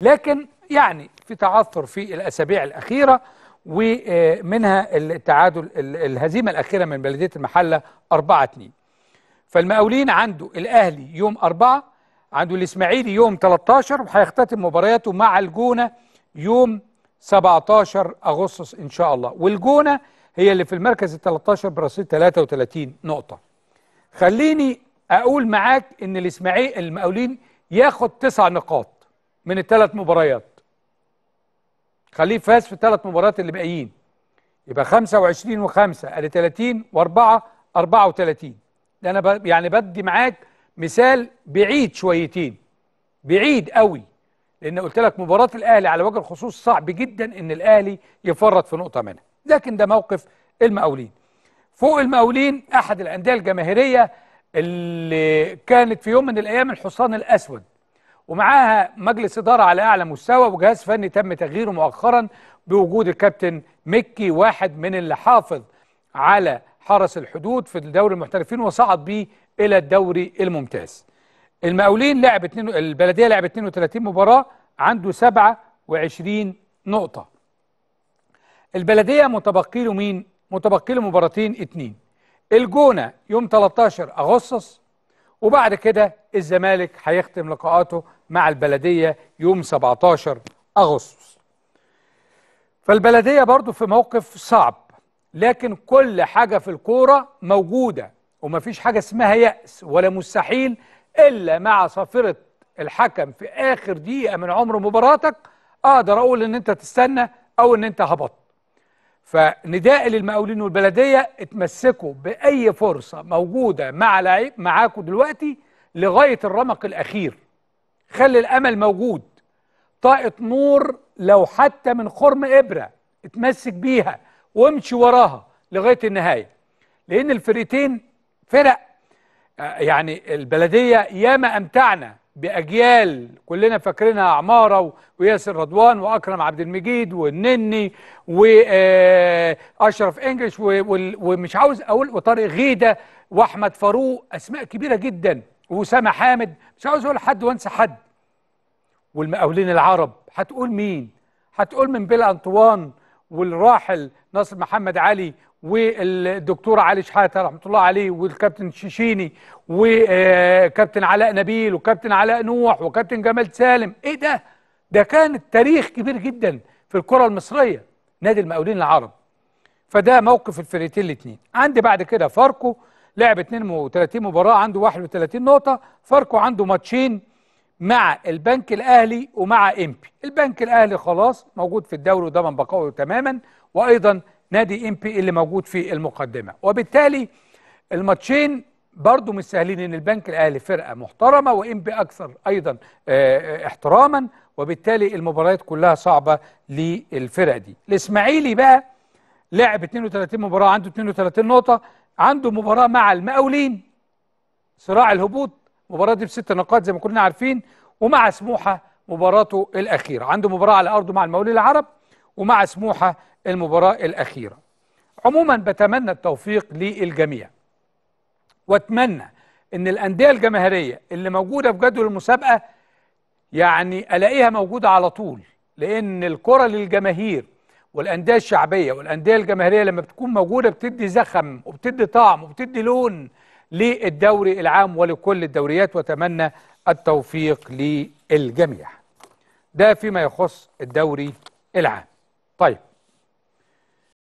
لكن يعني في تعثر في الأسابيع الأخيرة ومنها التعادل الهزيمة الأخيرة من بلدية المحلة 4 2 فالمقاولين عنده الأهلي يوم 4 عنده الإسماعيلي يوم 13 وهيختتم مبارياته مع الجونة يوم 17 أغسطس إن شاء الله والجونة هي اللي في المركز ال 13 برصيد 33 نقطة خليني أقول معاك إن الإسماعيلي المقاولين ياخد تسع نقاط من الثلاث مباريات خليه فاز في الثلاث مباريات اللي باقيين يبقى 25 و5 ادي 30 و4 34 ده انا ب... يعني بدي معاك مثال بعيد شويتين بعيد قوي لان قلت لك مباراه الاهلي على وجه الخصوص صعب جدا ان الاهلي يفرط في نقطه منها لكن ده موقف المقاولين فوق المقاولين احد الانديه الجماهيريه اللي كانت في يوم من الايام الحصان الاسود ومعاها مجلس إدارة على أعلى مستوى وجهاز فني تم تغييره مؤخرا بوجود الكابتن مكي واحد من اللي حافظ على حرس الحدود في دوري المحترفين وصعد بيه إلى الدوري الممتاز المقاولين لعب اتنين البلدية لعب 32 مباراة عنده 27 نقطة البلدية متبقي له مين؟ متبقي له مباراتين اتنين الجونة يوم 13 أغسطس وبعد كده الزمالك هيختم لقاءاته مع البلدية يوم 17 أغسطس فالبلدية برضو في موقف صعب لكن كل حاجة في الكورة موجودة ومفيش حاجة اسمها يأس ولا مستحيل إلا مع صفرة الحكم في آخر دقيقة من عمر مباراتك أقدر أقول إن أنت تستنى أو إن أنت هبطت فنداء للمقاولين والبلديه اتمسكوا باي فرصه موجوده مع لعيب معاكم دلوقتي لغايه الرمق الاخير خلي الامل موجود طاقه نور لو حتى من خرم ابره اتمسك بيها وامشي وراها لغايه النهايه لان الفرقتين فرق آه، يعني البلديه ياما امتعنا باجيال كلنا فاكرينها عماره وياسر رضوان واكرم عبد المجيد والنني واشرف آه، انجلش ومش عاوز اقول وطارق غيده واحمد فاروق اسماء كبيره جدا وأسامة حامد مش عاوز أقول حد وأنسى حد والمقاولين العرب هتقول مين؟ هتقول من بيل أنطوان والراحل ناصر محمد علي والدكتور علي شحاته رحمه الله عليه والكابتن شيشيني وكابتن علاء نبيل وكابتن علاء نوح وكابتن جمال سالم ايه ده ده كان تاريخ كبير جدا في الكره المصريه نادي المقاولين العرب فده موقف الفرقتين الاثنين عندي بعد كده فاركو لعب 32 مباراه عنده 31 نقطه فاركو عنده ماتشين مع البنك الاهلي ومع امبي البنك الاهلي خلاص موجود في الدوري وضمن بقائه تماما وايضا نادي امبي اللي موجود في المقدمه وبالتالي الماتشين برضو مش سهلين ان البنك الاهلي فرقه محترمه وامبي اكثر ايضا آه، آه، احتراما وبالتالي المباريات كلها صعبه للفرق دي الاسماعيلي بقى لعب 32 مباراه عنده 32 نقطه عنده مباراة مع المقاولين صراع الهبوط مباراة دي بست نقاط زي ما كنا عارفين ومع سموحة مباراته الأخيرة عنده مباراة على أرضه مع المقاولين العرب ومع سموحة المباراة الأخيرة عموما بتمنى التوفيق للجميع واتمنى ان الانديه الجماهيريه اللي موجوده في جدول المسابقه يعني الاقيها موجوده على طول لان الكره للجماهير والانديه الشعبيه والانديه الجماهيريه لما بتكون موجوده بتدي زخم وبتدي طعم وبتدي لون للدوري العام ولكل الدوريات واتمنى التوفيق للجميع ده فيما يخص الدوري العام طيب